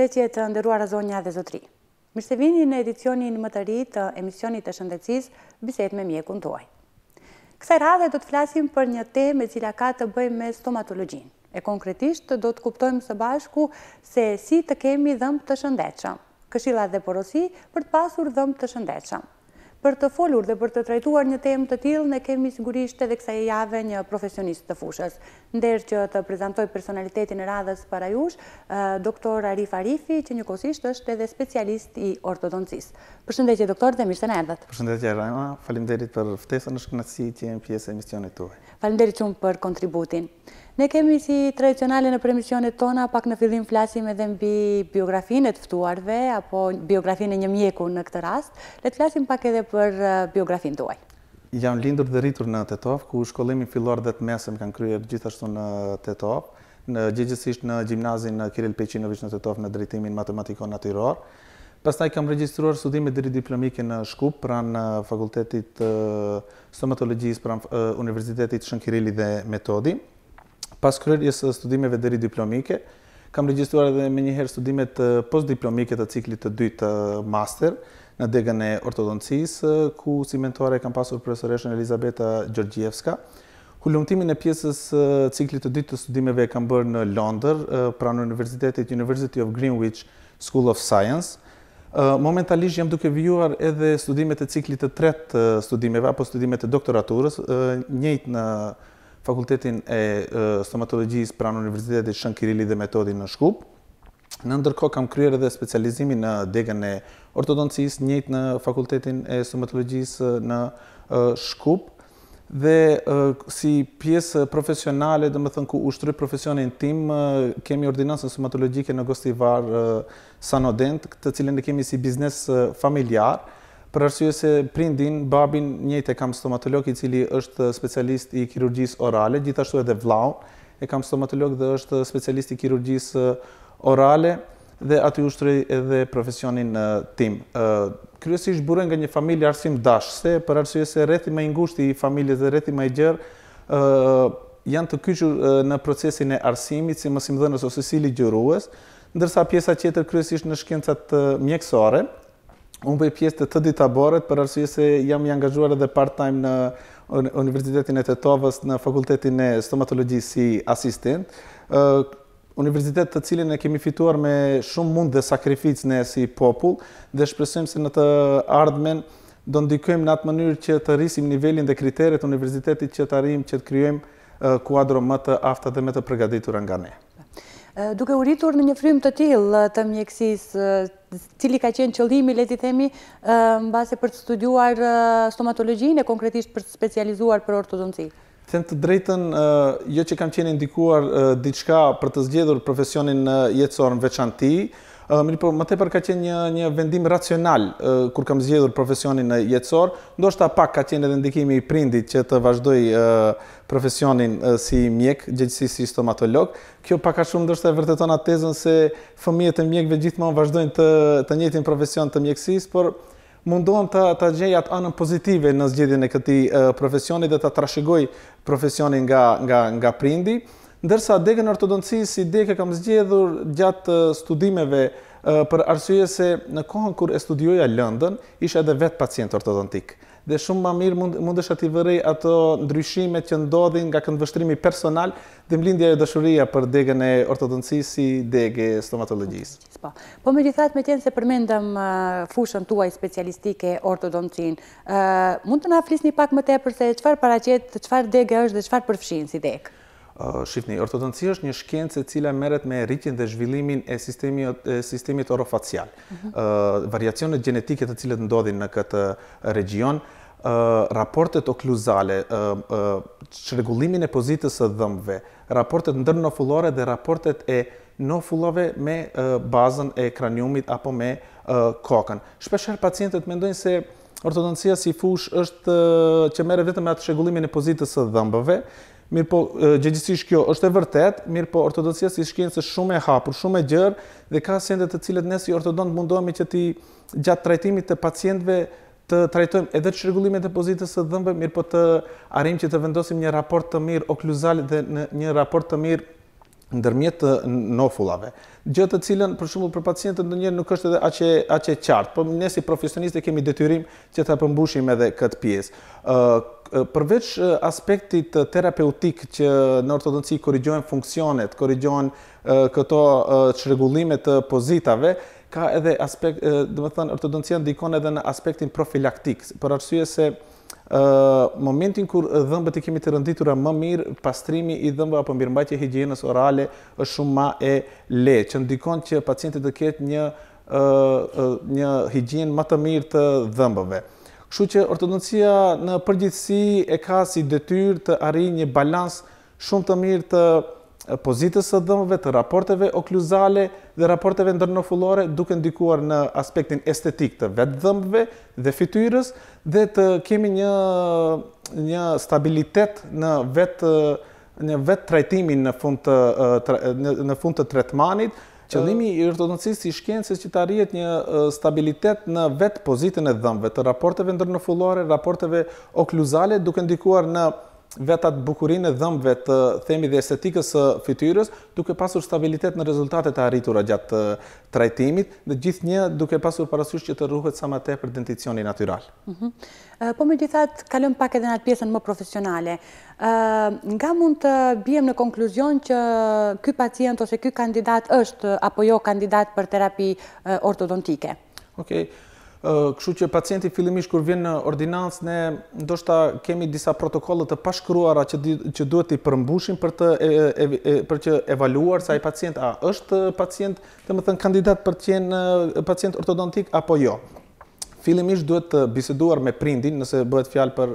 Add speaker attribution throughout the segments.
Speaker 1: përshëndetje të ndëruar zonja dhe zotri. Mirë se vini në edicionin më të ri të emisionit të shëndecis, biset me mjekun tuaj. Kësaj radhe do të flasim për një temë e cila ka të bëjmë me stomatologjin. E konkretisht do të kuptojmë së bashku se si të kemi dhëmë të shëndecëm, këshilla dhe porosi për të pasur dhëmë të shëndecëm. Për të folur dhe për të trajtuar një temë të tilë, ne kemi sigurisht edhe kësa e jave një profesionist të fushës. Nder që të prezentoj personalitetin e radhës para jush, doktor Arif Arifi, që një kosisht është edhe specialist i ortodoncis. Përshëndetje doktor dhe mirë se në erdhët.
Speaker 2: Përshëndetje Rajma, falimderit për ftesën në kënësi që jemi pjesë e misionit tuaj.
Speaker 1: Falimderit qëmë për kontributin. Ne kemi si tradicionale në premisionet tona, pak në fillim flasim edhe mbi të ftuarve, apo biografin e një mjeku në këtë rast, le të flasim pak edhe për uh, biografin të uaj.
Speaker 2: Jam lindur dhe rritur në Tetov, ku shkollimi fillor dhe të mesëm kanë kryer gjithashtu në Tetov, në gjithësisht në gjimnazin në Kiril Pejqinovic në Tetov në drejtimin matematiko-natyror. Pastaj kam regjistruar studime dhe diplomike në Shkup, pranë uh, Fakultetit uh, Stomatologjisë, pranë Universitetit Shënkirili dhe Metodi pas kryerjes së studimeve deri diplomike, kam regjistruar edhe më një herë studimet post diplomike të ciklit të dytë të master në degën e ortodoncisë ku si mentore kam pasur profesoreshën Elizabeta Georgievska. Hullumtimin e pjesës ciklit të dytë të studimeve e kam bërë në Londër, pranë në Universitetit University of Greenwich School of Science. Momentalisht jam duke vijuar edhe studimet e ciklit të tretë të studimeve, apo studimet e doktoraturës, njëjt në Fakultetin e Stomatologjisë pranë Universitetit Shën Kirili dhe Metodin në Shkup. Në ndërko kam kryer edhe specializimi në degën e ortodoncis njëjtë në Fakultetin e Stomatologjisë në Shkup. Dhe si pjesë profesionale, dhe më thënë ku ushtroj profesionin tim, kemi ordinansën stomatologjike në Gostivar Sanodent, të cilën e kemi si biznes familjarë, Për arsye se prindin, babin njëjtë e kam stomatolog i cili është specialist i kirurgjisë orale, gjithashtu edhe vllau e kam stomatolog dhe është specialist i kirurgjisë orale dhe aty ushtroi edhe profesionin tim. Ë kryesisht burën nga një familje arsim se për arsye se rrethi më i ngushtë i familjes dhe rrethi më i gjerë ë janë të kyqur në procesin e arsimit, si mësimdhënës ose sili gjërues, ndërsa pjesa tjetër kryesisht në shkencat mjekësore, unë bëj pjesë të të ditaboret për arsye se jam i angazhuar edhe part-time në Universitetin e Tetovës në Fakultetin e Stomatologjisë si asistent. universitet të cilin e kemi fituar me shumë mund dhe sakrificë ne si popull dhe shpresojmë se në të ardhmen do ndikojmë në atë mënyrë që të rrisim nivelin dhe kriteret universitetit që të arrijmë që të krijojmë kuadro më të afta dhe më të përgatitur nga ne.
Speaker 1: Duke u rritur në një frim të til të mjekësis, cili ka qenë qëllimi, leti themi, në base për të studuar stomatologjin e konkretisht për të specializuar për ortodonci?
Speaker 2: Them të drejten, jo që kam qenë indikuar diçka për të zgjedhur profesionin jetësor në veçanti, mirë po, më tepër ka qenë një një vendim racional uh, kur kam zgjedhur profesionin jetësor, ndoshta pak ka qenë edhe ndikimi i prindit që të vazhdoj uh, profesionin uh, si mjek, gjithsesi si stomatolog. Kjo pak a shumë ndoshta e vërteton atë tezën se fëmijët e mjekëve gjithmonë vazhdojnë të të njëjtin profesion të mjekësisë, por mundohem të, ta gjej atë anën pozitive në zgjedhjen e këti uh, profesionit dhe të trashegoj profesionin nga, nga, nga prindi. Ndërsa degën ortodoncisë si degë kam zgjedhur gjatë eh, studimeve eh, për arsye se në kohën kur e studioja lëndën, isha edhe vetë pacient ortodontik. Dhe shumë më mirë mund, mund është vërej ato ndryshimet që ndodhin nga këndvështrimi personal dhe mlindja e dëshuria për degën e ortodonci si degë e stomatologjisë.
Speaker 1: Po, po me gjithat me tjenë se përmendëm eh, fushën tuaj specialistike ortodoncinë, mund të nga flisë një pak më te përse qëfar paracet, qëfar degë është dhe qëfar përfshinë si degë?
Speaker 2: Shifni, ortodoncija është një shkencë e cila meret me rritjen dhe zhvillimin e sistemi të orofacial. Mhm. Variacionet genetike të cilët ndodhin në këtë region, raportet okluzale, shregullimin e pozitës e dhëmve, raportet ndër dhe raportet e nofulove me bazën e kraniumit apo me kokën. Shpesher pacientët mendojnë se ortodoncija si fush është që mere vetëm me atë shregullimin e pozitës e dhëmbëve, mirë po gjegjësish kjo është e vërtet, mirë po ortodoksia si shkjenë se shumë e hapur, shumë e gjërë, dhe ka sende të cilët ne si ortodont mundohemi që ti gjatë trajtimit të pacientve të trajtojmë edhe që regullimet e pozitës të dhëmbë, mirë po të arim që të vendosim një raport të mirë okluzal dhe në një raport të mirë ndërmjet të nofullave. Gjë të cilën për shembull për pacientët ndonjëherë nuk është edhe aq e aq e qartë, por ne si profesionistë kemi detyrim që ta përmbushim edhe këtë pjesë. ë përveç aspektit terapeutik që në ortodonci korrigjojnë funksionet, korrigjohen këto çrregullime të pozitave, ka edhe aspekt, do të thënë ortodoncia ndikon edhe në aspektin profilaktik, për arsye se momentin kur dhëmbët i kemi të rënditura më mirë, pastrimi i dhëmbëve apo mirëmbajtja e higjienës orale është shumë ma e lehtë, që ndikon që pacientit të ketë një një higjienë më të mirë të dhëmbëve. Kështu që ortodoncia në përgjithësi e ka si detyrë të arrijë një balans shumë të mirë të pozitës së dhëmëve, të raporteve okluzale dhe raporteve ndërnofullore duke ndikuar në aspektin estetik të vetë dhëmëve dhe fityrës dhe të kemi një, një stabilitet në vetë një vetë trajtimin në fund të në fund të tretmanit, qëllimi i ortodoncisë i shkencës që të arrihet një stabilitet në vetë pozitën e dhëmbëve të raporteve ndërnofullore, raporteve okluzale duke ndikuar në vetat bukurinë e dhëmbëve të themi dhe estetikës së fytyrës, duke pasur stabilitet në rezultatet e arritura gjatë trajtimit dhe gjithnjë duke pasur parasysh që të rruhet sa më tepër denticioni natyral. Ëh,
Speaker 1: mhm. po megjithatë kalojm pak edhe në atë pjesën më profesionale. Ëh, nga mund të biem në konkluzion që ky pacient ose ky kandidat është apo jo kandidat për terapi ortodontike?
Speaker 2: Okej. Okay. Kështu që pacienti fillimisht kër vjen në ordinancë, ne ndoshta kemi disa protokollet të pashkruara që duhet të i përmbushim për të evaluar sa i pacient. A është pacient të më thënë kandidat për të qenë pacient ortodontik apo jo? Fillimisht duhet të biseduar me prindin nëse bëhet fjalë për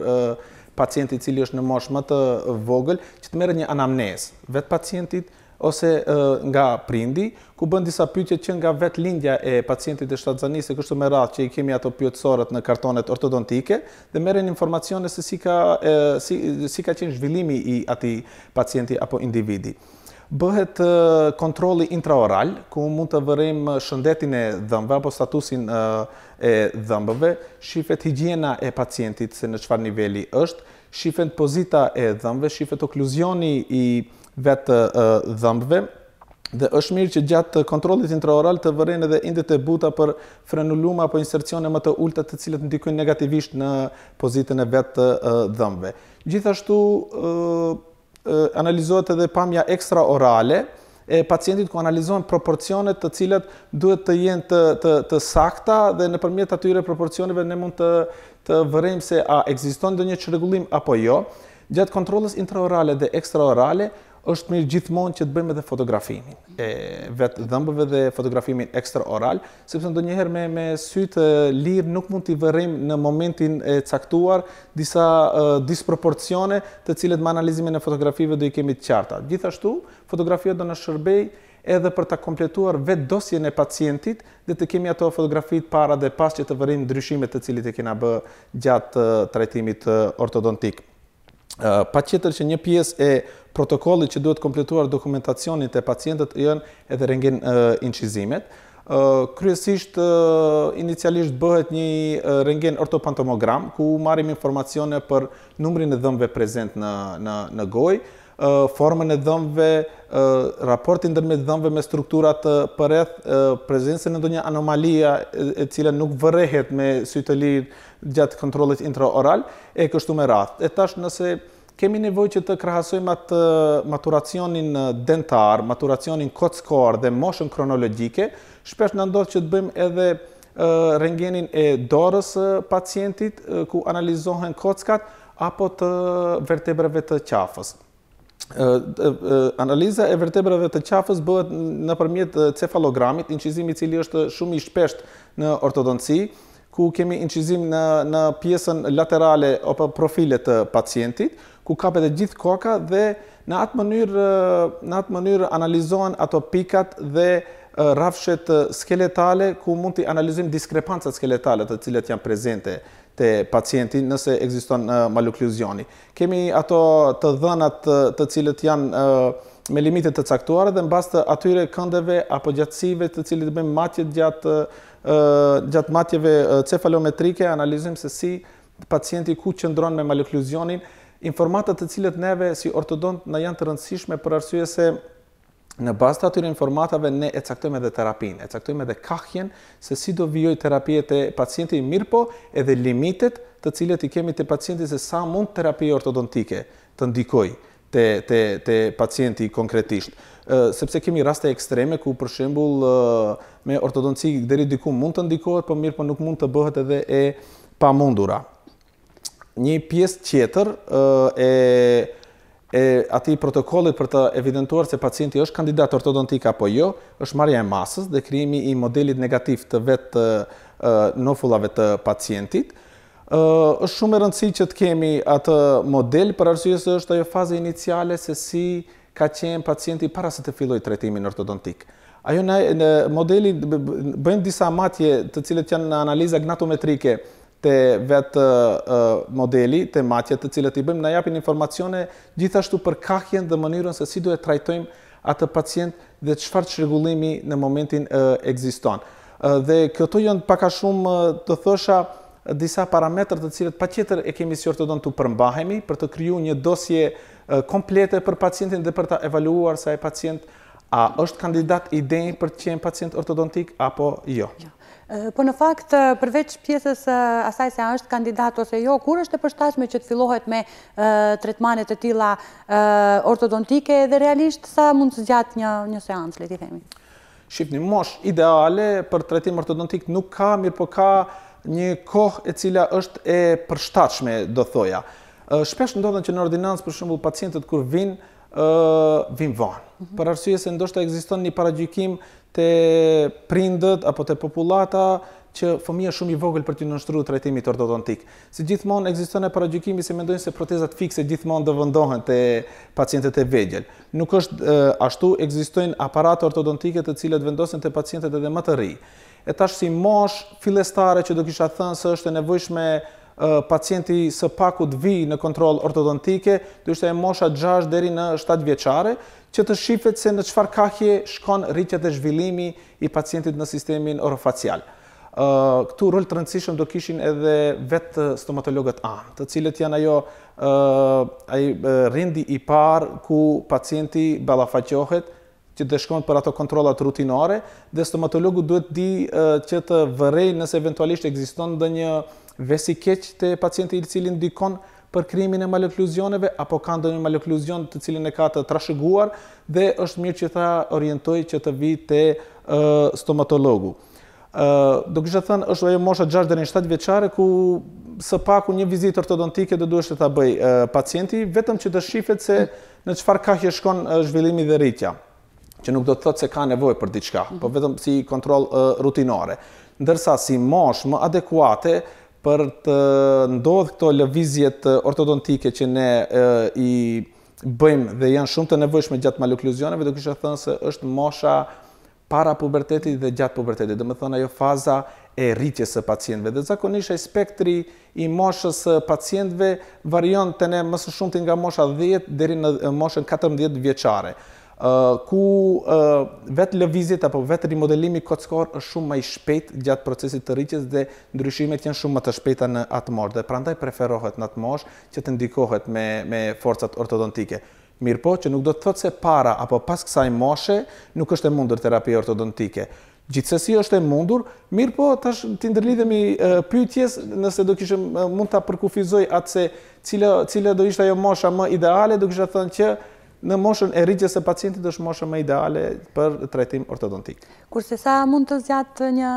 Speaker 2: pacientit cili është në moshë më të vogël, që të merret një anamnes, vetë pacientit, ose nga prindi, ku bën disa pyetje që nga vet lindja e pacientit të shtatzanisë, kështu me radhë që i kemi ato pyetësorët në kartonet ortodontike dhe merren informacione se si ka si, si ka qenë zhvillimi i atij pacienti apo individi. Bëhet kontrolli intraoral, ku mund të vërim shëndetin e dhëmbëve apo statusin e dhëmbëve, shifet higjiena e pacientit se në qëfar niveli është, shifet pozita e dhëmbëve, shifet okluzioni i vetë dhëmbëve, dhe është mirë që gjatë kontrolit intraoral të vërrejnë edhe indet e buta për frenulum apo insercione më të ulta të cilët ndikojnë negativisht në pozitën e vetë dhëmbëve. Gjithashtu analizohet edhe pamja ekstraorale, e pacientit ku analizohen proporcionet të cilat duhet të jenë të, të, të sakta dhe në përmjet atyre proporcioneve ne mund të, të vërejmë se a egziston dhe një qërregullim apo jo. Gjatë kontrolës intraorale dhe ekstraorale, është mirë gjithmonë që të bëjmë edhe fotografimin e vetë dhëmbëve dhe fotografimin ekstra oral, sepse ndonjëherë me me sy të lirë nuk mund t'i vërim në momentin e caktuar disa uh, disproporcione të cilët me analizimin e fotografive do i kemi të qarta. Gjithashtu, fotografia do na shërbej edhe për ta kompletuar vetë dosjen e pacientit dhe të kemi ato fotografitë para dhe pas që të vërim ndryshimet të cilit e kena bë gjatë trajtimit ortodontik pa qëtër që një pjesë e protokollit që duhet kompletuar dokumentacionit e pacientët jënë edhe rengin incizimet. Kryesisht, inicialisht bëhet një rengen ortopantomogram, ku marim informacione për numrin e dhëmve prezent në goj, formën e dhëmve, raportin dërmet dhëmve me strukturat përreth, prezinsën e do një anomalia e cila nuk vërehet me sytë lirë, gjatë kontrolit intraoral e kështu me radhë. E tash nëse kemi nevojë që të krahasojmë atë maturacionin dentar, maturacionin kockor dhe moshën kronologjike, shpesh na ndodh që të bëjmë edhe rengjenin e dorës së pacientit ku analizohen kockat apo të vertebrave të qafës. Analiza e vertebrave të qafës bëhet nëpërmjet cefalogramit, incizimi i cili është shumë i shpeshtë në ortodonci, ku kemi incizim në, në pjesën laterale apo profilet të pacientit, ku kapet të gjithë koka dhe në atë mënyrë në atë mënyrë analizohen ato pikat dhe rafshet skeletale ku mund të analizojmë diskrepancat skeletale të cilat janë prezente te pacienti nëse ekziston malokluzioni. Kemi ato të dhënat të cilët janë me limite të caktuara dhe në bastë atyre këndeve apo gjatësive të cilët bëjmë matje gjatë gjatë matjeve cefalometrike, analizim se si pacienti ku qëndron me malokluzionin, informatat të cilët neve si ortodont në janë të rëndësishme për arsye se në bastë të atyre informatave ne e caktojme dhe terapin, e caktojme dhe kahjen se si do vjoj terapie të pacienti mirë po edhe limitet të cilët i kemi të pacienti se sa mund terapie ortodontike të ndikoj të pacienti konkretisht. Sepse kemi raste ekstreme ku për shembul me ortodonci dheri diku mund të ndikohet, për po mirë për po nuk mund të bëhet edhe e pa mundura. Një pjesë qeter e ati protokollit për të evidentuar që pacienti është kandidat ortodontik apo jo, është marja e masës dhe kriimi i modelit negativ të vetë nofullave të pacientit është shumë e rëndësi që të kemi atë model, për arsye se është ajo faze iniciale se si ka qenë pacienti para se të filloj tretimin ortodontik. Ajo në, modeli bëjmë disa matje të cilët janë në analiza gnatometrike të vetë modeli, të matje të cilët i bëjmë, në japin informacione gjithashtu për kahjen dhe mënyrën se si duhet trajtojmë atë pacient dhe qëfar që regullimi në momentin uh, egziston. dhe këto janë paka shumë të thësha, disa parametrat të cilët patjetër e kemi si ortodontu të përmbahemi për të krijuar një dosje komplete për pacientin dhe për ta evaluar sa e pacient a është kandidat i denj për të qenë pacient ortodontik apo jo. jo.
Speaker 1: Po në fakt, përveç pjesës asaj se a është kandidat ose jo, kur është e përstashme që të fillohet me tretmanet e tila ortodontike dhe realisht, sa mund të gjatë një, një seancë, le t'i themi?
Speaker 2: Shqipni, mosh ideale për tretim ortodontik nuk ka, mirë po ka një kohë e cila është e përshtatshme, do thoja. Shpesh ndodhen që në ordinancë për shembull pacientët kur vin, ë vin vonë. Mhm. Për arsye se ndoshta ekziston një paragjykim te prindët apo te popullata që fëmija shumë i vogël për të nënshkruar trajtimin të ortodontik. Si gjithmonë ekziston e paragjykimi se mendojnë se protezat fikse gjithmonë do vëndohen te pacientët e vegjel. Nuk është e, ashtu, ekzistojnë aparate ortodontike të cilët vendosen te pacientët edhe më të rrit e tash si mosh filestare që do kisha thënë se është e nevojshme pacienti së paku të vi në kontrol ortodontike, do ishte e mosha 6 deri në 7 vjeqare, që të shifet se në çfarë kahje shkon rritja e zhvillimi i pacientit në sistemin orofacial. Këtu rol të rëndësishëm do kishin edhe vetë stomatologët A, të cilët janë ajo rindi i parë ku pacienti ballafaqohet që të shkon për ato kontrolat rutinare, dhe stomatologu duhet di që të vërej nëse eventualisht eksiston dhe një vesikeq të pacienti i cili ndikon për krimin e malokluzioneve, apo ka ndonjë malokluzion të cilin e ka të trashëguar, dhe është mirë që ta orientoj që të vi të stomatologu. Do kështë të thënë, është vajë mosha 6 dhe në 7 veçare, ku së paku një vizit ortodontike dhe duhet të të bëj pacienti, vetëm që të shifet se në qëfar kahje shkon zhvillimi dhe rritja që nuk do të thotë se ka nevojë për diçka, mm -hmm. po vetëm si kontroll uh, rutinore. Ndërsa si mosh më adekuate për të ndodh këto lëvizjet ortodontike që ne i bëjmë dhe janë shumë të nevojshme gjatë malokluzioneve, do kisha thënë se është mosha para pubertetit dhe gjatë pubertetit, dhe më thënë ajo faza e rritjes së pacientve. Dhe zakonisht e spektri i moshës së pacientve varion të ne mësë shumë nga mosha 10 deri në moshën 14 vjeçare ku vetë lëvizit apo vetë rimodelimi kockor është shumë më i shpejt gjatë procesit të rritjes dhe ndryshimet janë shumë më të shpejta në atë mosh dhe prandaj preferohet në atë mosh që të ndikohet me, me forcat ortodontike. Mirë po që nuk do të thotë se para apo pas kësaj moshe nuk është e mundur terapia ortodontike. Gjithsesi është e mundur, mirë po tash të ndërlidhemi pyetjes nëse do kishim mund ta përkufizoj atë se cila cila do ishte ajo mosha më ideale, do kisha thënë që në moshën e rritjes së pacientit është moshë më ideale për trajtim ortodontik.
Speaker 1: Kurse sa mund të zgjatë një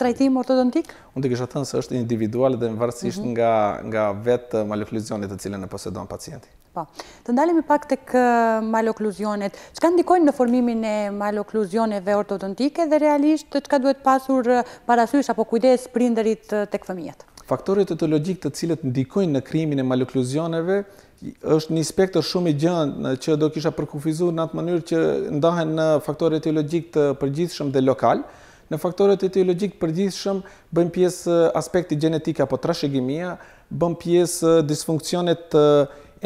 Speaker 1: trajtim ortodontik?
Speaker 2: Unë të kisha thënë se është individual dhe varësisht mm -hmm. nga nga vetë malokluzionit të cilën e posedon pacienti.
Speaker 1: Po. Të ndalemi pak tek malokluzionet. Çka ndikojnë në formimin e malokluzioneve ortodontike dhe realisht çka duhet pasur parasysh apo kujdes prindërit tek fëmijët?
Speaker 2: Faktorët etologjik të cilët ndikojnë në krijimin e malokluzioneve është një spektër shumë i gjatë që do kisha përkufizuar në atë mënyrë që ndahen në faktorët etologjik të përgjithshëm dhe lokal. Në faktorët etologjik të përgjithshëm bën pjesë aspekti genetika apo trashëgimia, bën pjesë disfunksionet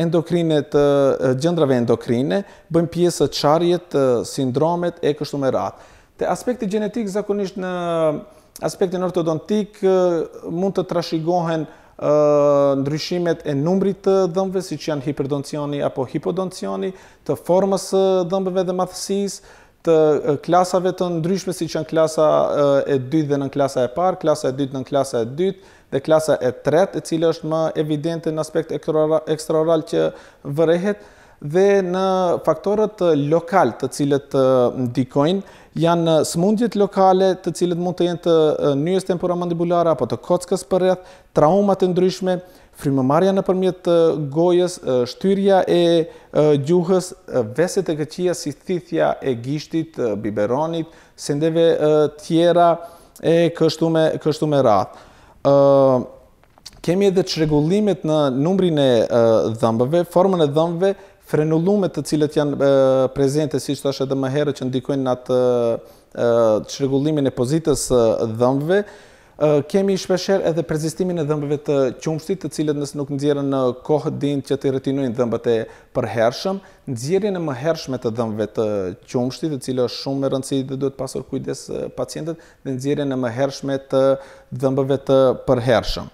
Speaker 2: endokrine të gjëndrave endokrine, bën pjesë çarrjet, sindromet e kështu me radhë. Te aspekti gjenetik zakonisht në aspektin ortodontik mund të trashigohen ndryshimet e numrit të dhëmbëve, si që janë hiperdoncioni apo hipodoncioni, të formës dhëmbëve dhe mathësis, të klasave të ndryshme, si që janë klasa e 2 dhe në klasa e parë, klasa e 2 dhe në klasa e 2 dhe klasa e 3, e cilë është më evidente në aspekt ekstraoral që vërehet, dhe në faktorët lokal të cilët ndikojnë, janë eh, smundjet lokale të cilët mund të jenë të eh, njës temporomandibulare apo të kockës për rreth, traumat e ndryshme, frimëmarja në përmjet eh, gojës, shtyrja e gjuhës, veset e këqia si thithja e gishtit, biberonit, sendeve tjera e kështu me rrath. Kemi edhe qregullimet në numrin e dhëmbëve, formën e dhëmbëve, frenullumet të cilët janë prezente, si që të ashtë edhe më herë që ndikojnë në atë qërgullimin e pozitës dhëmbëve, kemi shpesher edhe prezistimin e dhëmbëve të qumshtit, të cilët nësë nuk nëzjerën në kohë din që të retinojnë dhëmbët e përhershëm, nëzjerën e më hershme të dhëmbëve të qumshtit, të cilë është shumë me rëndësi dhe duhet pasur kujdes pacientet, dhe nëzjerën e më hershme të dhëmbëve të përhershëm.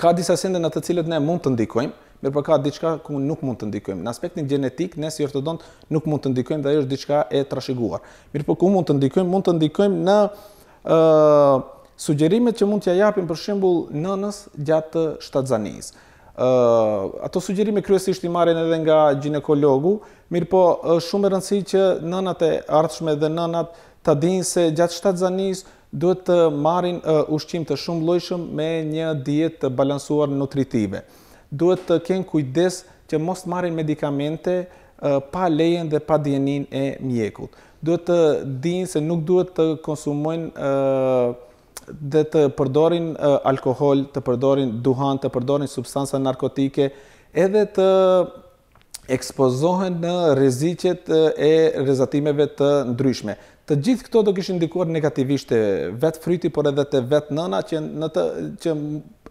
Speaker 2: Ka disa sende në të cilët ne mund të ndikojmë, mirë po ka diçka ku nuk mund të ndikojmë. Në aspektin genetik, ne si ortodont nuk mund të ndikojmë dhe është diçka e trashëguar. Mirë po ku mund të ndikojmë, mund të ndikojmë në uh, sugjerimet që mund t'ja japim për shembull nënës gjatë shtatzanisë. Ë uh, ato sugjerime kryesisht i marrin edhe nga ginekologu, mirë po është shumë e rëndësishme që nënat e ardhshme dhe nënat ta dinë se gjatë shtatzanisë duhet të marrin uh, ushqim të shumë me një dietë balancuar nutritive duhet të kenë kujdes që mos marrin medikamente pa lejen dhe pa djenin e mjekut. Duhet të dinë se nuk duhet të konsumojnë dhe të përdorin alkohol, të përdorin duhan, të përdorin substansa narkotike, edhe të ekspozohen në rezicjet e rezatimeve të ndryshme. Të gjithë këto do këshë ndikuar negativisht të vetë fryti, por edhe të vetë nëna që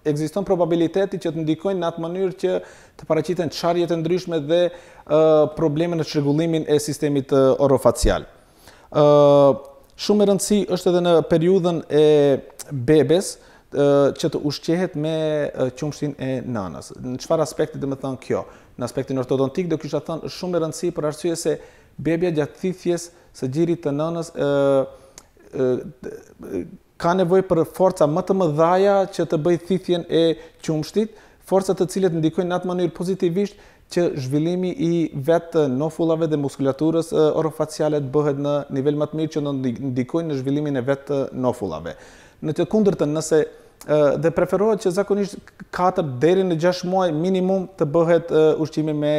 Speaker 2: ekziston probabiliteti që të ndikojnë në atë mënyrë që të paraqiten qarjet e ndryshme dhe probleme në qërgullimin e sistemi të orofacial. Shumë e rëndësi është edhe në periudhën e bebes që të ushqehet me qumshtin e nanës. Në qëfar aspekti dhe me thënë kjo? Në aspektin ortodontik dhe kështë thënë shumë e rëndësi për arsye se bebja gjatë thithjes së gjirit të nanës ka nevojë për forca më të mëdhaja që të bëjë thithjen e qumshtit, forca të cilat ndikojnë në atë mënyrë pozitivisht që zhvillimi i vetë nofullave dhe muskulaturës orofaciale të bëhet në nivel më të mirë që ndikojnë në zhvillimin e vetë nofullave. Në të kundërtën, nëse dhe preferohet që zakonisht 4 deri në 6 muaj minimum të bëhet ushqimi me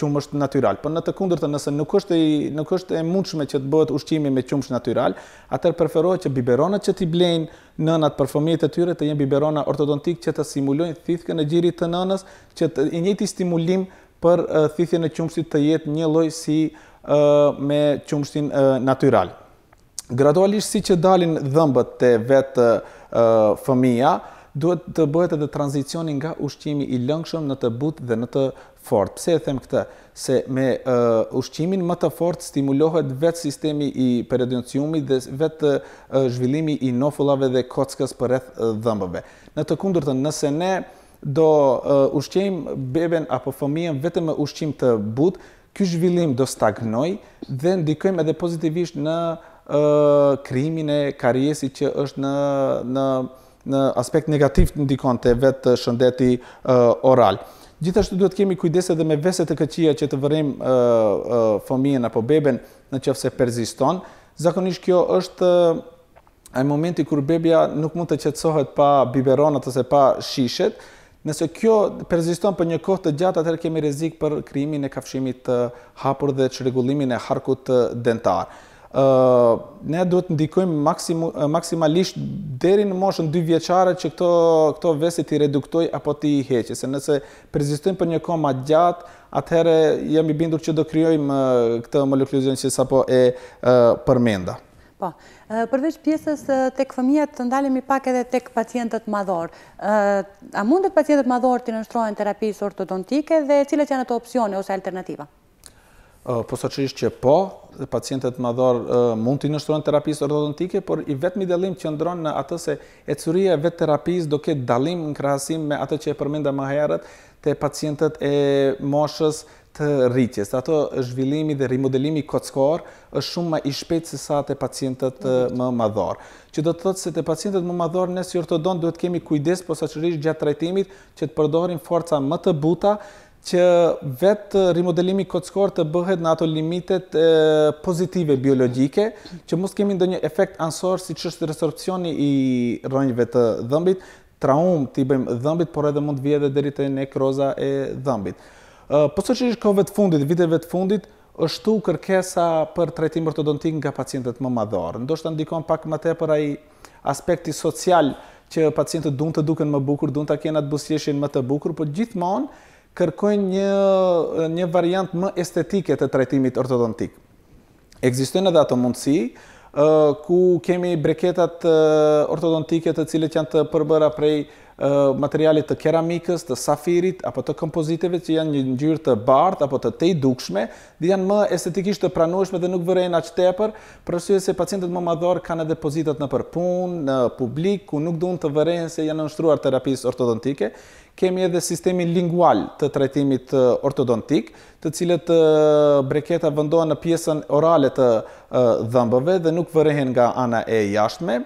Speaker 2: qum është natyral. Por në të kundërtën nëse nuk është i nuk është e mundshme që të bëhet ushqimi me qumësht natyral, atër preferohet që biberonat që ti blejnë nënat për fëmijët e tyre të jenë biberona ortodontik që të simulojnë thithkën e gjirit të nënës, që të i njëjti stimulim për thithjen e qumështit të jetë një lloj si me qumështin natyral. Gradualisht si që dalin dhëmbët të vetë fëmija, duhet të bëhet edhe tranzicioni nga ushqimi i lëngshëm në të butë dhe në të fort. Pse e them këtë? Se me ushqimin më të fort stimulohet vetë sistemi i peredoncjumi dhe vetë zhvillimi i nofullave dhe kockës për rreth dhëmbëve. Në të kundur të nëse ne do ushqim beben apo fëmijën vetë me ushqim të but, kjo zhvillim do stagnoj dhe ndikojmë edhe pozitivisht në krimin e karjesi që është në në aspekt negativ të ndikon të vetë shëndeti oral. Gjithashtu duhet të kemi kujdes edhe me veset e këqija që të vërim uh, uh, fëmijën apo beben në qoftë se perziston. Zakonisht kjo është uh, ai momenti kur bebia nuk mund të qetësohet pa biberonat ose pa shishet. Nëse kjo perziston për një kohë të gjatë, atëherë kemi rrezik për krijimin e kafshimit të hapur dhe çrregullimin e harkut dentar ne duhet të ndikojmë maksimalisht deri në moshën 2 vjeçare që këto këto vese t'i reduktoj apo t'i i heqë, se nëse përzistojmë për një kohë më gjatë, atëherë jam i bindur që do krijojmë këtë molekulozion që sapo e përmenda.
Speaker 1: Po. Përveç pjesës tek fëmijët, të ndalemi pak edhe tek pacientët madhor. A mundet pacientët madhor të nënshtrohen terapisë ortodontike dhe cilat janë ato opsione ose alternativa?
Speaker 2: posaçërisht që po, pacientet më dhorë mund të nështrohen terapisë ortodontike, por i vetmi dallim që ndron në atë se ecuria e vet terapisë do ketë dallim në krahasim me atë që e përmenda më herët te pacientët e moshës të rritjes. Ato zhvillimi dhe rimodelimi kockor është shumë më i shpejtë se sa te pacientët më madhor. Që do të thotë se te pacientët më madhor ne si ortodont duhet kemi kujdes posaçërisht gjatë trajtimit që të përdorim forca më të buta që vetë rimodelimi kockor të bëhet në ato limitet pozitive biologike, që mos kemi ndë një efekt ansor si që është resorpcioni i rënjëve të dhëmbit, traum të i bëjmë dhëmbit, por edhe mund të vje dhe dheri të nekroza e dhëmbit. Po së që është kove të fundit, viteve të fundit, është tu kërkesa për trajtim ortodontik nga pacientet më madhore. Ndo të ndikon pak më te për aji aspekti social që pacientet dhëmë të duken më bukur, dhëmë të kena busjeshin më të bukur, po gjithmonë kërkojnë një, një variant më estetike të trajtimit ortodontik. Egzistojnë edhe ato mundësi, ku kemi breketat ortodontike të cilët janë të përbëra prej materialit të keramikës, të safirit, apo të kompoziteve që janë një ngjyrë të bardh, apo të tej dukshme, dhe janë më estetikisht të pranueshme dhe nuk vërejnë aq tepër, për arsye se pacientët më madhorë kanë edhe pozitat në përpun, në publik, ku nuk duan të vërejnë se janë nënshtruar terapisë ortodontike kemi edhe sistemi lingual të trajtimit ortodontik, të cilët breketa vëndohen në pjesën orale të dhëmbëve dhe nuk vërehen nga ana e jashtme.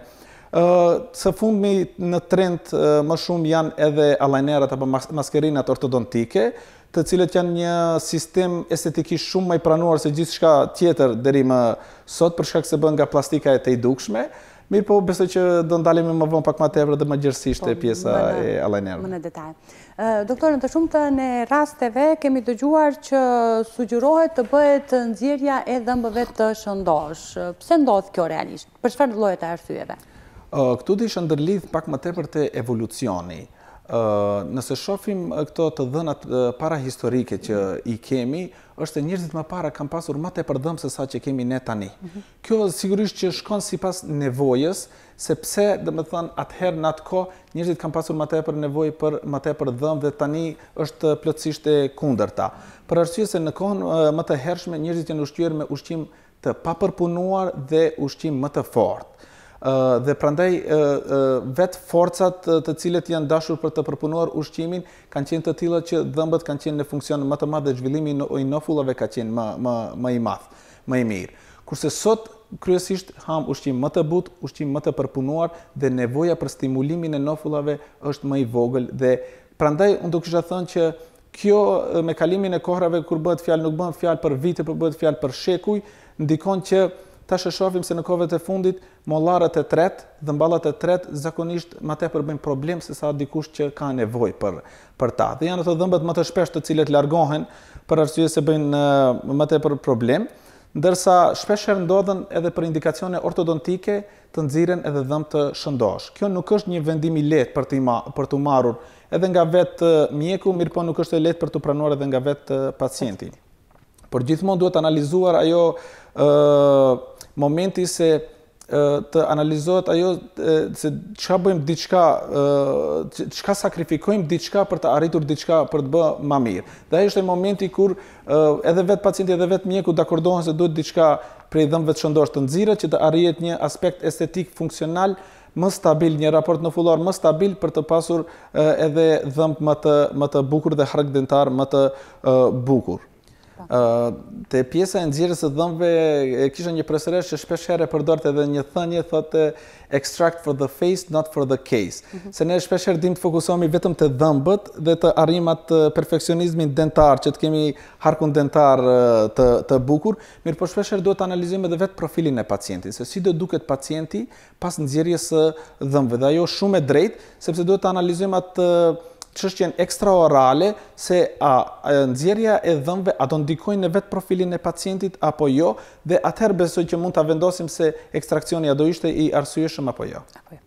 Speaker 2: Së fundmi në trend më shumë janë edhe alajnerat apo maskerinat ortodontike, të cilët janë një sistem estetiki shumë maj pranuar se gjithë shka tjetër dheri më sot, përshka këse bën nga plastika e të i dukshme, Mirë po, besoj që do ndalimi më vonë pak ma tevrë dhe më gjërësisht po, e pjesa e alajnerve. Më
Speaker 1: në detaj. Doktorën, të shumë të në rasteve kemi të gjuar që sugjurohet të bëhet nëzirja e dëmbëve të shëndosh. Pse ndodhë kjo realisht? Për shfarë dëllojët e arsujeve?
Speaker 2: Këtu të ishë ndërlidh pak më tepër të evolucioni. Nëse shofim këto të dhënat para historike që i kemi, është njerëzit më para kanë pasur më tepër dhëm se sa që kemi ne tani. Kjo sigurisht që shkon sipas nevojës, sepse do të thënë, atëherë në njerëzit kanë pasur më tepër nevojë për më tepër dhëm dhe tani është plotësisht e kundërta. Për arsye se në kohën më të hershme njerëzit janë ushqyer me ushqim të papërpunuar dhe ushqim më të fortë dhe prandaj vetë forcat të cilët janë dashur për të përpunuar ushqimin kanë qenë të tilla që dhëmbët kanë qenë në funksion më të madh dhe zhvillimi i nofullave ka qenë më më më i madh, më i mirë. Kurse sot kryesisht ham ushqim më të butë, ushqim më të përpunuar dhe nevoja për stimulimin e nofullave është më i vogël dhe prandaj unë do kisha thënë që kjo me kalimin e kohrave kur bëhet fjalë nuk bën fjalë për vite, por bëhet fjalë për shekuj, ndikon që ta shohim se në kohët e fundit mollarët e tret, dhëmballat e tret zakonisht më tepër bëjnë problem se sa dikush që ka nevojë për për ta. Dhe janë ato dhëmbët më të shpeshtë të cilët largohen për arsye se bëjnë më tepër problem, ndërsa shpeshherë ndodhen edhe për indikacione ortodontike të nxirren edhe dhëmb të shëndosh. Kjo nuk është një vendim i lehtë për të ima, për të marrur edhe nga vetë mjeku, mirëpo nuk është e lehtë për të pranuar edhe nga vetë pacienti. Por gjithmonë duhet analizuar ajo ë momenti se të analizohet ajo se çka bëjmë diçka, çka sakrifikojmë diçka për të arritur diçka për të bë më mirë. Dhe ai është ai momenti kur edhe vet pacienti edhe vet mjeku dakordohen se duhet diçka prej dhëmbëve të shëndosh të nxirrë që të arrihet një aspekt estetik funksional më stabil, një raport në fullor më stabil për të pasur edhe dhëmbë më të më të bukur dhe hrëk dentar më të bukur. Te pjesa e nxjerrjes së dhëmbëve e kisha një preseresh që shpesh herë përdorte edhe një thënie thotë extract for the face not for the case. Mhm. Se ne shpesh herë dim të fokusohemi vetëm te dhëmbët dhe të arimat atë perfeksionizmin dentar që të kemi harkun dentar të të bukur, mirë po shpesh herë duhet analizojmë edhe vetë profilin e pacientit, se si do duket pacienti pas nxjerrjes së dhëmbëve. Dhe ajo shumë e drejtë sepse duhet të analizojmë atë qështjen ekstraorale se a nëzjerja e dhëmve a do ndikojnë në vetë profilin e pacientit apo jo dhe atëherë besoj që mund të vendosim se ekstrakcionja do ishte i arsueshëm apo jo. jo.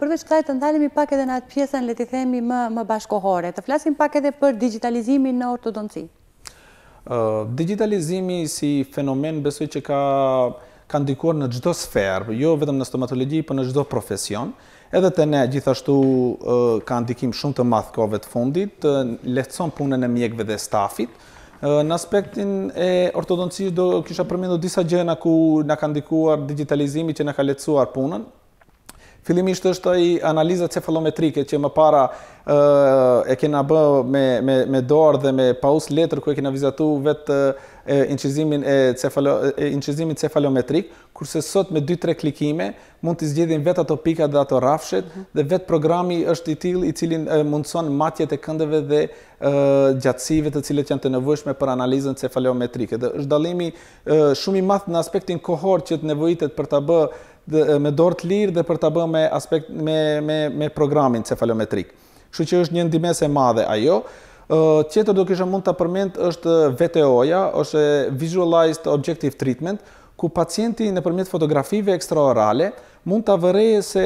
Speaker 1: Përveç kësaj të ndalemi pak edhe në atë pjesën, leti themi më bashkohore, të flasim pak edhe për digitalizimi në ortodonci.
Speaker 2: Digitalizimi si fenomen besoj që ka ka ndikuar në gjdo sferë, jo vetëm në stomatologi, për në gjdo profesion, edhe të ne gjithashtu ka ndikim shumë të madhë kove të fundit, lehtëson punën e mjekve dhe stafit, Në aspektin e ortodoncisë do kisha përmendur disa gjena ku na ka ndikuar digitalizimi që na ka lehtësuar punën, Fillimisht është ai analiza cefalometrike që më para ë e kena bë me me me dorë dhe me paus letër ku e kena vizatu vet e, incizimin e cefalo e incizimin cefalometrik, kurse sot me 2-3 klikime mund të zgjidhin vet ato pika dhe ato rrafshet mm -hmm. dhe vet programi është i tillë i cili mundson matjet e këndeve dhe e, gjatësive të cilët janë të nevojshme për analizën cefalometrike. Dhe është dallimi shumë i madh në aspektin kohort që të nevojitet për ta bë me dorë të lirë dhe për të bëme me, aspekt, me, me, me programin cefalometrik. Kështu që është një e madhe ajo. Tjetër do kisha mund të përmend është VTO-ja, është Visualized Objective Treatment, ku pacienti në fotografive ekstraorale mund të vërejë se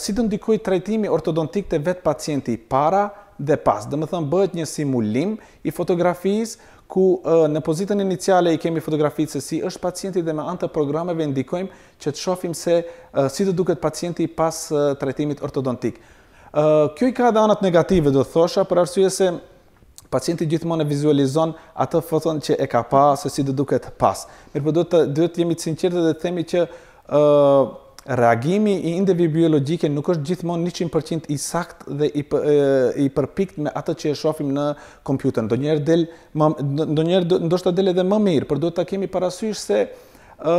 Speaker 2: si të ndikoj trajtimi ortodontik të vetë pacienti para dhe pas. Dhe më thëmë bëhet një simulim i fotografisë ku në pozitën iniciale i kemi fotografitë se si është pacienti dhe me antë programeve ndikojmë që të shofim se si të duket pacienti pas tretimit ortodontik. Kjo i ka dhe anët negative, do thosha, për arsye se pacienti gjithmonë e vizualizon atë foton që e ka pa se si të duket pas. Mirë për po do të dhëtë jemi të sinqirtë dhe të themi që reagimi i indevi biologike nuk është gjithmonë 100% i sakt dhe i për, e, i përpikt me atë që e shohim në kompjuter. Donjëherë del donjëherë ndoshta del edhe më mirë, por duhet ta kemi parasysh se ë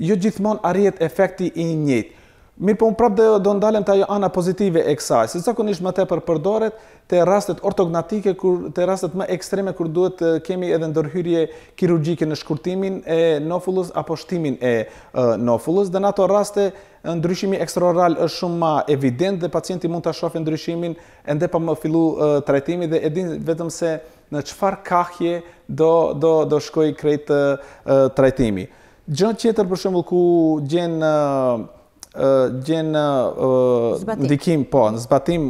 Speaker 2: jo gjithmonë arrihet efekti i njëjtë. Mirë po, më prapë dhe do ndalem të ajo ana pozitive e kësaj, se zakonisht më tepër përdoret të rastet ortognatike, kur, të rastet më ekstreme kur duhet të kemi edhe ndërhyrje kirurgjike në shkurtimin e nofullus apo shtimin e uh, nofullus, dhe në ato raste ndryshimi ekstraoral është shumë ma evident dhe pacienti mund të shofë ndryshimin ende pa më fillu trajtimi dhe edhin vetëm se në qëfar kahje do, do, do shkoj krejtë trajtimi. Gjënë tjetër për shumë ku gjenë gjenë ndikim, po, në zbatim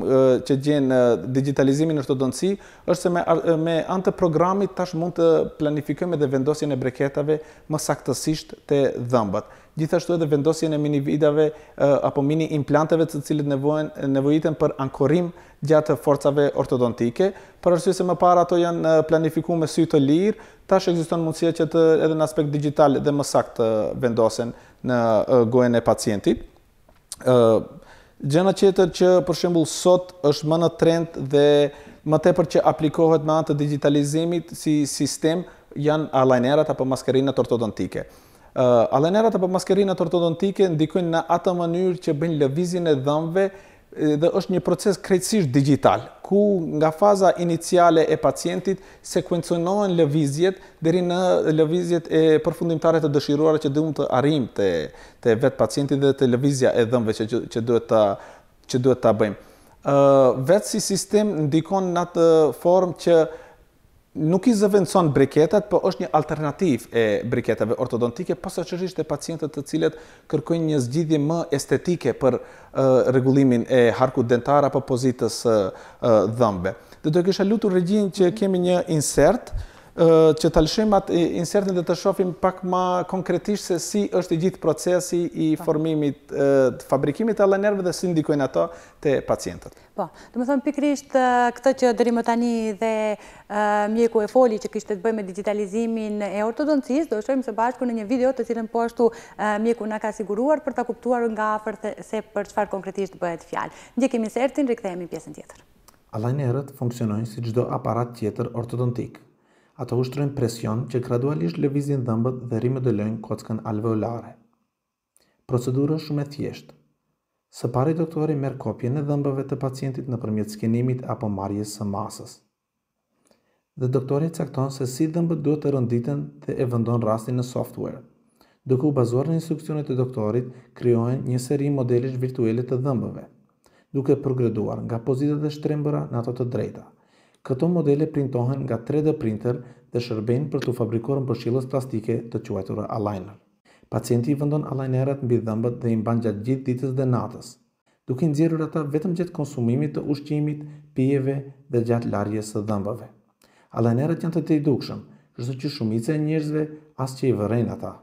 Speaker 2: që gjenë digitalizimin në ortodonci, është se me antë programit tash mund të planifikëm edhe vendosjen e breketave më saktësisht të dhëmbat. Gjithashtu edhe vendosjen e mini vidave apo mini implanteve të cilit nevojitën për ankorim gjatë forcave ortodontike, për është se më para ato janë planifiku me sy të lirë, tash eksiston mundësia që edhe në aspekt digital dhe më sakt vendosen në gojën e pacientit. ë Gjëna që për shembull sot është më në trend dhe më tepër që aplikohet me anë të digitalizimit si sistem janë alajnerat apo maskerinat ortodontike. Uh, alenerat apo maskerinat ortodontike ndikojnë në atë mënyrë që bëjnë lëvizjen e dhëmbëve dhe është një proces krejtësisht digital, ku nga faza iniciale e pacientit sekuencionohen lëvizjet deri në lëvizjet e përfundimtare të dëshiruara që duhet të arrijmë te te vet pacienti dhe te lëvizja e dhëmbëve që që duhet ta që duhet ta bëjmë. Ëh uh, vetë si sistem ndikon në atë formë që nuk i zëvendëson briketat, po është një alternativ e briketave ortodontike, posa qërrisht e pacientët të cilet kërkojnë një zgjidhje më estetike për regullimin e harku dentar apo pozitës dhëmbe. Dhe do kësha lutur regjin që kemi një insert, që të lëshim atë insertin dhe të shofim pak ma konkretisht se si është i gjithë procesi i po. formimit të fabrikimit të alenerve dhe si ndikojnë ato të pacientët.
Speaker 1: Po, të më thonë pikrisht këtë që dëri më tani dhe mjeku e foli që kështë të bëjmë me digitalizimin e ortodoncis, do shojmë se bashku në një video të cilën po ashtu mjeku në ka siguruar për të kuptuar nga afer se për qëfar konkretisht bëhet fjalë. Ndje kemi insertin, rikëthejemi pjesën tjetër.
Speaker 2: Alenerët funksionojnë si gjdo aparat tjetër ortodontikë. Ato ushtrojnë presion që gradualisht lëvizin dhëmbët dhe rimodelojnë kockën alveolare. Procedura është shumë e thjeshtë. Së pari doktori merr kopjen e dhëmbëve të pacientit nëpërmjet skenimit apo marrjes së masës. Dhe doktori cakton se si dhëmbët duhet të rënditen dhe e vendon rastin në software. Duke u bazuar në instruksionet e doktorit, kryojnë një seri modelisht virtuale të dhëmbëve, duke progreduar nga pozitët dhe shtrembëra në ato të drejta. Këto modele printohen nga 3D printer dhe shërbejnë për të fabrikorën përshilës plastike të quajtura aligner. Pacienti i vendon alignerat mbi dhëmbët dhe i mban gjatë gjithë ditës dhe natës, duke nxjerrur ata vetëm gjatë konsumimit të ushqimit, pijeve dhe gjatë larjes së dhëmbëve. Alignerat janë të tejdukshëm, kështu që shumica e njerëzve asçi i vërejn ata.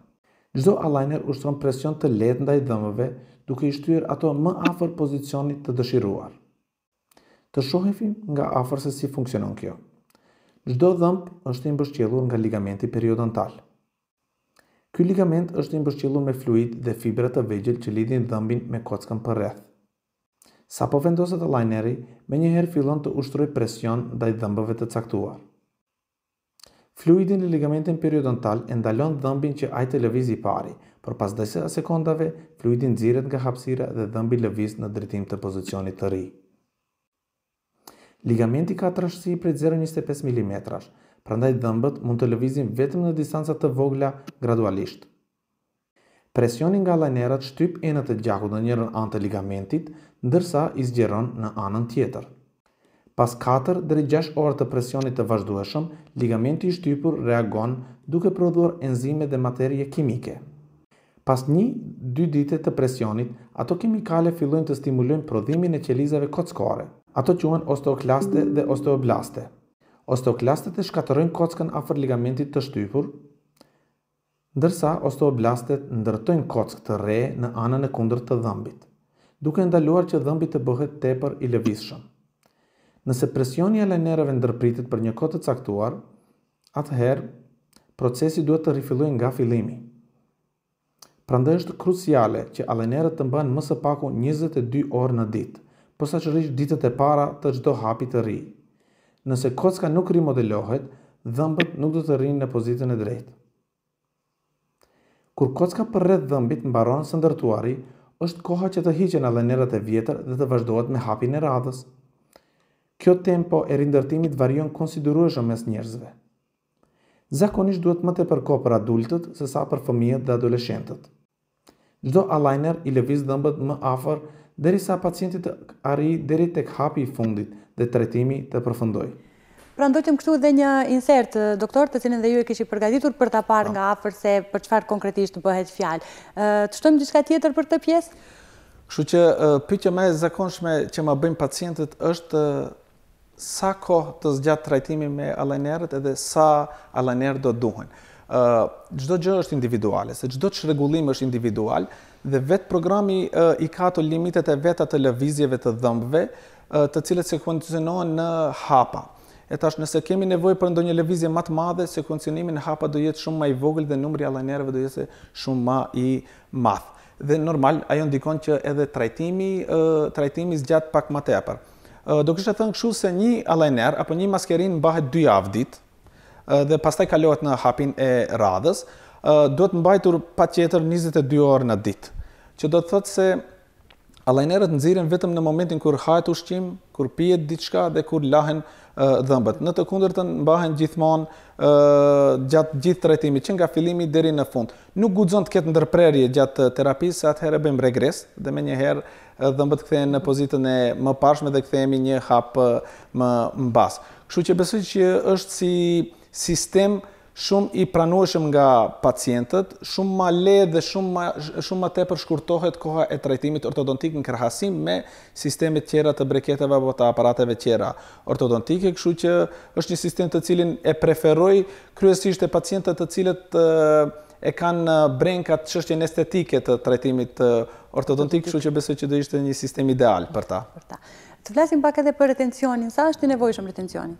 Speaker 2: Çdo alajner ushtron presion të lehtë ndaj dhëmbëve, duke i shtyrë ato më afër pozicionit të dëshiruar të shohim nga afër se si funksionon kjo. Çdo dhëmb është i mbështjellur nga ligamenti periodontal. Ky ligament është i mbështjellur me fluid dhe fibra të vegjël që lidhin dhëmbin me kockën përreth. Sa po vendoset alajneri, me njëherë fillon të ushtroj presion dhe i dhëmbëve të caktuar. Fluidin e ligamentin periodontal e ndalon dhëmbin që ajtë të lëviz i pari, për pas dhe sekundave, fluidin dziret nga hapsira dhe dhëmbi lëviz në dritim të pozicionit të ri. Ligamenti ka të rëshësi për 0,25 mm, prandaj dëmbët mund të lëvizin vetëm në distanca të vogla gradualisht. Presionin nga lajnerat shtyp e në të gjakut në njërën anë të ligamentit, ndërsa i zgjeron në anën tjetër. Pas 4 6 orë të presionit të vazhdueshëm, ligamenti i shtypur reagon duke prodhuar enzime dhe materje kimike. Pas 1-2 dite të presionit, ato kimikale fillojnë të stimulojnë prodhimin e qelizave kockore – Ato quen osteoklaste dhe osteoblaste. Osteoklastet e shkatërrojnë kockën afër ligamentit të shtypur, ndërsa osteoblastet ndërtojnë kockë të re në anën e kundër të dhëmbit, duke ndaluar që dhëmbit të bëhet tepër i lëvizshëm. Nëse presioni e nerveve ndërpritet për një kohë të caktuar, atëherë procesi duhet të rifillojë nga fillimi. Prandaj është kruciale që alenerët të mbajnë më së paku 22 orë në ditë përsa që rrishë ditët e para të gjdo hapi të ri. Nëse kocka nuk rimodelohet, dhëmbët nuk do të rrinë në pozitën e drejtë. Kur kocka për rreth dhëmbit mbaron së ndërtuari, është koha që të hiqen alenerat e vjetër dhe të vazhdohet me hapin e radhës. Kjo tempo e rindërtimit varion konsiderueshëm mes njerëzve. Zakonisht duhet më të përko për adultët se sa për fëmijët dhe adoleshentët. Gjdo aligner i leviz dhëmbët më afer derisa pacientit të arri deri tek hapi i fundit dhe tretimi të përfundoj.
Speaker 1: Pra ndoqëm këtu dhe një insert, doktor, të cilin dhe ju e kishi përgatitur për të parë nga afer se për qëfar konkretisht të bëhet fjalë. Të shtojmë gjithka tjetër për të pjesë?
Speaker 2: Kështu që pyqe me zakonshme që ma bëjmë pacientit është sa kohë të zgjatë trajtimi me alajnerët edhe sa alajnerët do duhen. Gjdo gjë është individuale, se gjdo që regullim është individual, dhe vetë programi i ka ato limitet e veta të lëvizjeve të dhëmbëve të cilët se kondicionohen në hapa. E tash nëse kemi nevojë për ndonjë lëvizje më të madhe, se kondicionimi në hapa do jetë shumë më i vogël dhe numri i alanerëve do jetë shumë më i madh. Dhe normal ajo ndikon që edhe trajtimi trajtimi zgjat pak më tepër. Do të thënë kështu se një alaner apo një maskerin mbahet 2 javë ditë dhe pastaj kalohet në hapin e radhës duhet të mbajtur patjetër 22 orë në ditë. Që do të thotë se alajnerët nxirren vetëm në momentin kur hahet ushqim, kur pijet diçka dhe kur lahen dhëmbët. Në të të mbahen gjithmonë gjatë gjithë trajtimit që nga fillimi deri në fund. Nuk guxon të ketë ndërprerje gjatë terapisë, atëherë bëjmë regres dhe më njëherë dhëmbët kthehen në pozitën e më pashme dhe kthehemi një hap më mbas. Kështu që besoj që është si sistem shumë i pranueshëm nga pacientët, shumë më lehtë dhe shumë ma, shumë më tepër shkurtohet koha e trajtimit ortodontik në krahasim me sistemet tjera të breketeve apo të aparateve tjera ortodontike, kështu që është një sistem të cilin e preferoj kryesisht e pacientët të cilët e kanë brenkat çështjen estetike të trajtimit ortodontik, kështu që besoj që do ishte një sistem ideal për ta. Për ta.
Speaker 1: Të flasim pak edhe për retencionin, sa është i nevojshëm retencioni?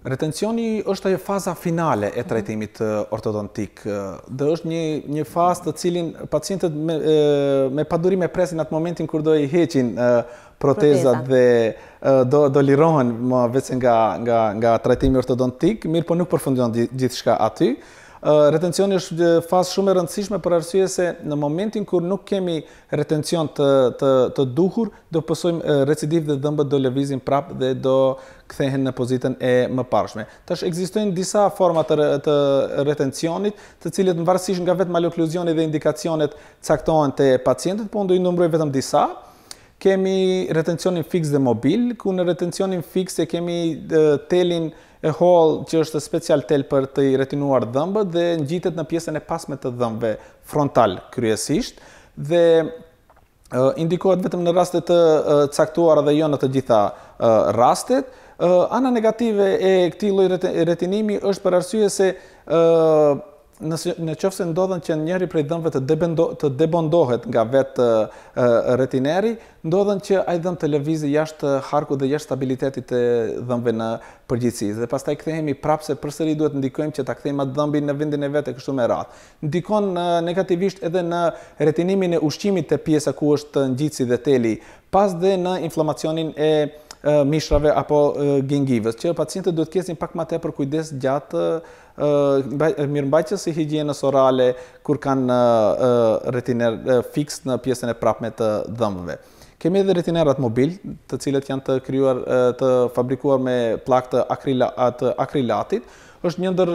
Speaker 2: Retencioni është e faza finale e mhm. trajtimit ortodontik dhe është një, një fazë të cilin pacientët me, me padurime presin atë momentin kur do i heqin protezat Proteza. dhe do, do lirohen më vecën nga, nga, nga trajtimi ortodontik, mirë po nuk përfundion gjithë shka aty retencioni është fazë shumë e rëndësishme për arsye se në momentin kur nuk kemi retencion të, të, duhur, do pësojmë recidiv dhe dëmbët do levizin prapë dhe do kthehen në pozitën e më parshme. Tash ekzistojnë disa forma të, retencionit, të cilët në varësish nga vetë malokluzioni dhe indikacionet caktohen të pacientët, po ndo nëmruj vetëm disa, kemi retencionin fix dhe mobil, ku në retencionin fix e kemi telin uh, e hollë që është special tel për të i retinuar dhëmbët dhe ngjitet në pjesën e pasme të dhëmbëve frontal kryesisht dhe indikohet vetëm në rastet të caktuar dhe jo në të gjitha rastet. Ana negative e këti loj retinimi është për arsye se në qoftë se ndodhen që njëri prej dhëmbëve të të debondohet nga vetë retineri, ndodhen që ai dhëmb të lëvizë jashtë harkut dhe jashtë stabilitetit të dhëmbëve në përgjithësi. Dhe pastaj kthehemi prapë se përsëri duhet ndikojmë që ta kthejmë atë dhëmbin në vendin e vet e kështu me radhë. Ndikon negativisht edhe në retinimin e ushqimit të pjesa ku është ngjitsi dhe teli, pas dhe në inflamacionin e mishrave apo gingivës, që pacientët duhet të kesin pak më tepër kujdes gjatë mirëmbajtjes i higjienës orale kur kanë retiner fikst në pjesën e prapme të dhëmbëve. Kemi edhe retinerat mobil, të cilët janë të krijuar të fabrikuar me plak të akrilat akrilatit është një ndër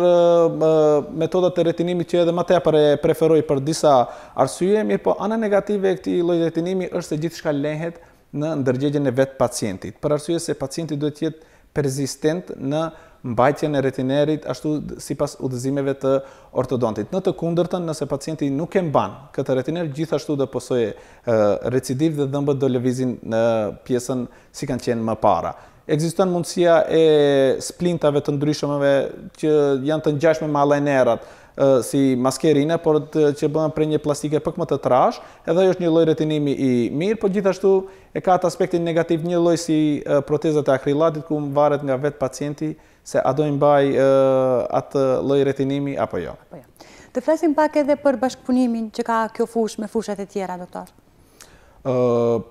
Speaker 2: metodat të retinimi që edhe më të e preferoj për disa arsye, mirë po anë negative e këti lojtë retinimi është se gjithë shka lehet në ndërgjegjen e vetë pacientit. Për arsye se pacientit duhet jetë persistent në mbajtjen e retinerit ashtu si pas udhëzimeve të ortodontit. Në të kundërtën, nëse pacienti nuk e mban këtë retiner, gjithashtu dhe posoje recidiv dhe dhëmbët do levizin në pjesën si kanë qenë më para. Ekziston mundësia e splintave të ndryshmeve që janë të njashme me alajnerat, si maskerina, por të që bëhen prej një plastike pak më të trash, edhe është një lloj retinimi i mirë, por gjithashtu e ka atë aspektin negativ një lloj si protezat e akrilatit ku varet nga vet pacienti, se a dojnë baj atë loj retinimi jo? apo jo.
Speaker 1: Të flasim pak edhe për bashkëpunimin që ka kjo fush me fushat e tjera, doktor?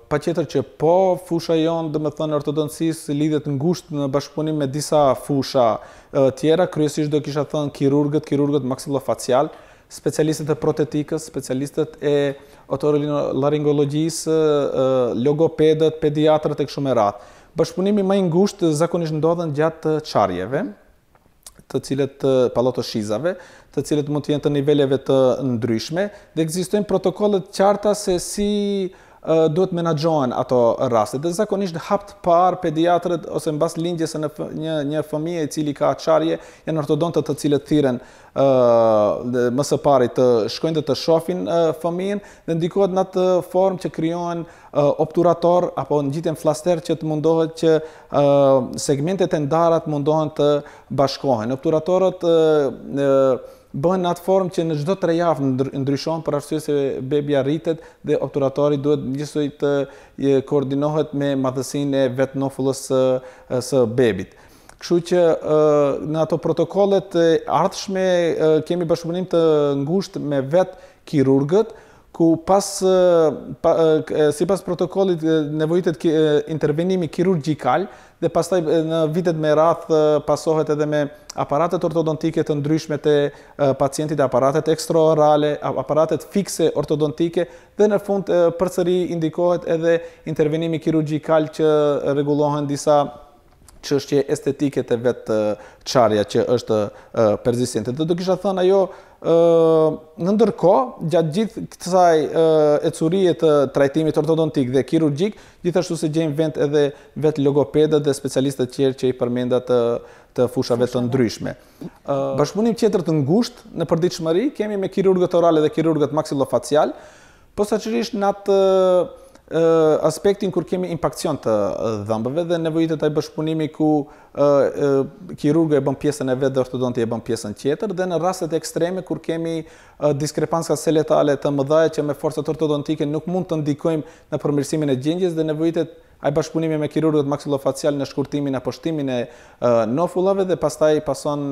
Speaker 2: Pa qeter që po, fusha jonë dhe me thënë ortodonsis lidhet në gusht në bashkëpunim me disa fusha tjera, kryesisht do kisha thënë kirurgët, kirurgët maksillo-facial, specialistët e protetikës, specialistët e otorolaringologjisë, logopedët, pediatrët e këshume ratë bashkëpunimi më i ngushtë zakonisht ndodhen gjatë çarjeve, të cilët pallato shizave, të cilët mund të jenë të niveleve të ndryshme, dhe ekzistojnë protokolle të qarta se si duhet menaxhohen ato raste. Dhe zakonisht hap të par pediatrët ose mbas lindjes në një një fëmijë i cili ka çarje, janë ortodontët të cilët thiren ë më së pari të shkojnë të shohin fëmijën dhe ndikohet në atë formë që krijohen obturator apo ngjiten flaster që të mundohet që segmentet e ndarat mundohen të bashkohen. Obturatorët bëhen në atë formë që në çdo 3 javë ndryshon për arsye se bebi arritet dhe obturatori duhet njësoj të koordinohet me madhësinë e vetnofullës së, së bebit. Kështu që në ato protokollet ardhshme kemi bashkëpunim të ngushtë me vet kirurgët, ku pas, pa, si pas protokollit nevojitet intervenimi kirurgjikal, dhe pastaj në vitet me rath pasohet edhe me aparatet ortodontike të ndryshme të pacientit, aparatet ekstraorale, aparatet fikse ortodontike, dhe në fund përsëri indikohet edhe intervenimi kirurgjikal që regulohen disa qështje estetike të vetë qarja që është uh, Dhe do kisha thënë ajo në ndërko, gjatë gjithë kësaj e curie të trajtimit ortodontik dhe kirurgjik, gjithashtu se gjenë vend edhe vetë logopedët dhe specialistët qërë që i përmendat të të fushave të ndryshme. Bashpunim qëtër të ngusht në përdiqëmëri, kemi me kirurgët orale dhe kirurgët maksilofacial, posa qërish në atë aspektin kur kemi impakcion të dhëmbëve dhe nevojitet të bashkëpunimi ku kirurgu e bën pjesën e vetë dhe ortodonti e bën pjesën tjetër dhe në rastet ekstreme kur kemi diskrepanca seletale të mëdha që me forcët ortodontike nuk mund të ndikojmë në përmirësimin e gjengjes dhe nevojitet ai bashkëpunimi me kirurgët maksilofacial në shkurtimin apo shtimin e nofullave dhe pastaj pason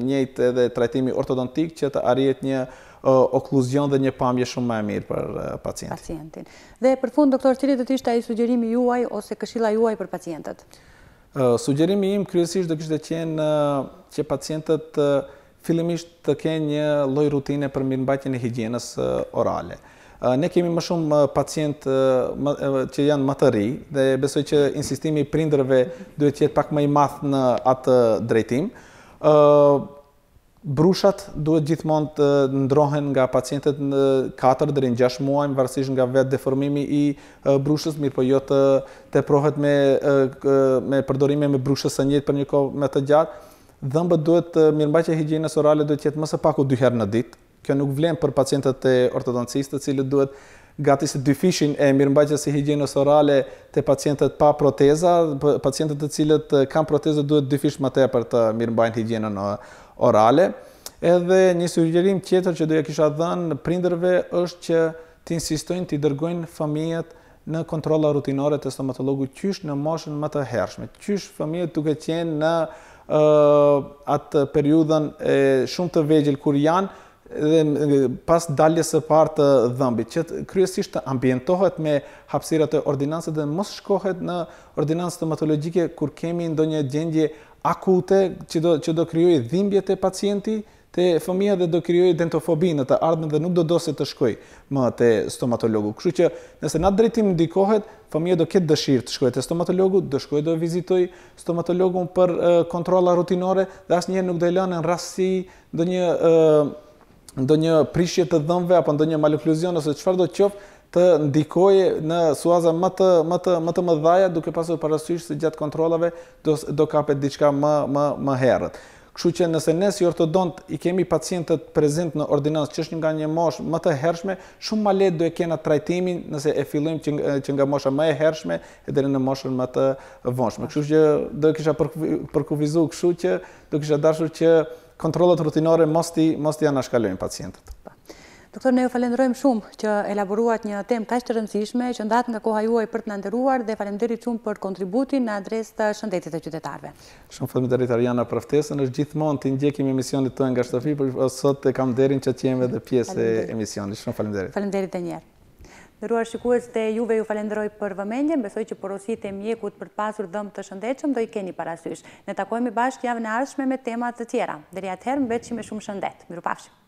Speaker 2: njëjtë edhe trajtimi ortodontik që të arrihet një okluzion dhe një pamje shumë më e mirë për pacientin.
Speaker 1: Dhe për fund doktor qëri do të ishte ai sugjerimi juaj ose këshilla juaj për pacientët?
Speaker 2: Sugjerimi im kryesisht do kishte dhe qenë që pacientët fillimisht të kenë një lloj rutine për mirëmbajtjen e higjienës orale. Ne kemi më shumë pacientë që janë më të ri, dhe besoj që insistimi i prindërve duhet të jetë pak më i madh në atë drejtim. Brushat duhet gjithmonë të ndrohen nga pacientët në 4 deri në 6 muaj, varësisht nga vetë deformimi i brushës, mirë po jo të teprohet me me përdorime me brushës së njëtë për një kohë më të gjatë. Dhëmbët duhet të mirëmbajtja higjiene orale duhet të jetë mëse së paku 2 herë në ditë. Kjo nuk vlen për pacientët e ortodoncistë të cilët duhet gati se dy fishin e mirëmbajtjes së higjienës orale te pacientët pa proteza, pacientët të cilët kanë protezë duhet dy fish më tepër të mirëmbajnë higjienën orale. Edhe një sugjerim tjetër që do ja kisha dhënë prindërve është që të insistojnë të dërgojnë fëmijët në kontrolla rutinore të stomatologut qysh në moshën më të hershme. Qysh fëmijët duke qenë në atë periudhën e shumë të vegjël kur janë dhe pas daljes së parë të dhëmbit që kryesisht të ambientohet me hapësirat e ordinancës dhe mos shkohet në ordinancën stomatologjike kur kemi ndonjë gjendje akute që do, që do kryoj dhimbje të pacienti, të fëmija dhe do kryoj dentofobi në të ardhme dhe nuk do do se të shkoj më të stomatologu. Kështu që nëse na drejtim ndikohet, fëmija do ketë dëshirë të shkojë të stomatologu, do shkojë do vizitoj stomatologu për uh, kontrola rutinore dhe asë nuk do e lënë në rrasi do një, uh, prishje të dhëmve apo do një malokluzion ose qëfar do qoftë të ndikoj në suaza më të më të më të mëdhaja duke pasur parasysh se gjatë kontrollave do do kapet diçka më më më herët. Kështu që nëse ne si ortodont i kemi pacientët prezent në ordinancë që është nga një moshë më të hershme, shumë më lehtë do e kena trajtimin nëse e fillojmë që, që nga mosha më e hershme e deri në moshën më të vonshme. Kështu që do kisha përkuvizu, kështu që do kisha dashur që kontrollat rutinore mos ti mos ti anashkalojnë pacientët.
Speaker 1: Doktor, ne ju falenderojmë shumë që elaboruat një tem kaqë të rëndësishme, që ndatë nga koha juaj për të nëndëruar dhe falenderit shumë për kontributin në adres të shëndetit të qytetarve.
Speaker 2: Shumë fëtëmi të rritë Arjana për aftesën, është gjithmonë të ndjekim emisionit të nga shtofi, për sot të kam derin që të jemi dhe pjesë e emisionit. Shumë falenderit.
Speaker 1: Falenderit dhe njerë. Nëruar shikues të juve ju falenderoj për vëmendjen, besoj që porosit e mjekut për pasur dhëmë të shëndechëm do i keni parasysh. Ne takojme bashkë javë në arshme me temat të tjera. Dërja të herë më veqë që me shumë shëndet. Miru pafshim.